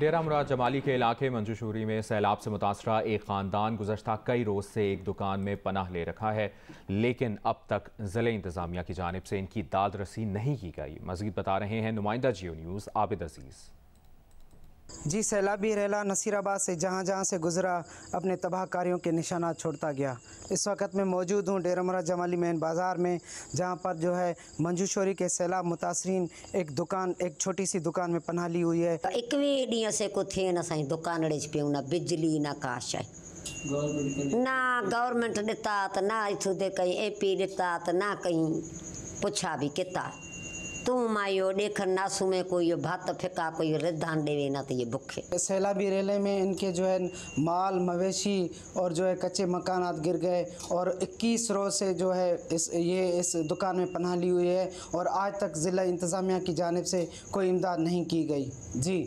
डेरा मुराद जमाली के इलाके मंजूशूरी में सैलाब से मुतासर एक ख़ानदान गुजशत कई रोज़ से एक दुकान में पनाह ले रखा है लेकिन अब तक ज़िले इंतज़ामिया की जानब से इनकी दाद रसी नहीं की गई मजीद बता रहे हैं नुमाइंदा जियो न्यूज़ आबिद अजीज़ जी सैलाबी रेला नसीराबाद से जहाँ जहाँ से गुजरा अपने तबाह तबाहकारियों के निशाना छोड़ता गया इस वक्त मैं मौजूद हूँ डेरमरा जमाली मेन बाज़ार में जहाँ पर जो है मंजूशोरी के सैलाब मुतासरीन एक दुकान एक छोटी सी दुकान में पनाह ली हुई है एकवीह ॾींहं से को थे ना सही दुकान अड़े पियूं न बिजली ना काश है ना गवर्नमेंट दिता तो ना न इथूदे कहीं ए पी दिता तो ना कहीं पुछा भी किता तू मायो देखन नासु में कोई भात फेका कोई रिधान देवे ना तो ये भूखे सैलाबी रेले में इनके जो है माल मवेशी और जो है कच्चे मकानात गिर गए और 21 रोज से जो है इस ये इस दुकान में पनाह ली हुई है और आज तक ज़िला इंतज़ामिया की जानब से कोई इमदाद नहीं की गई जी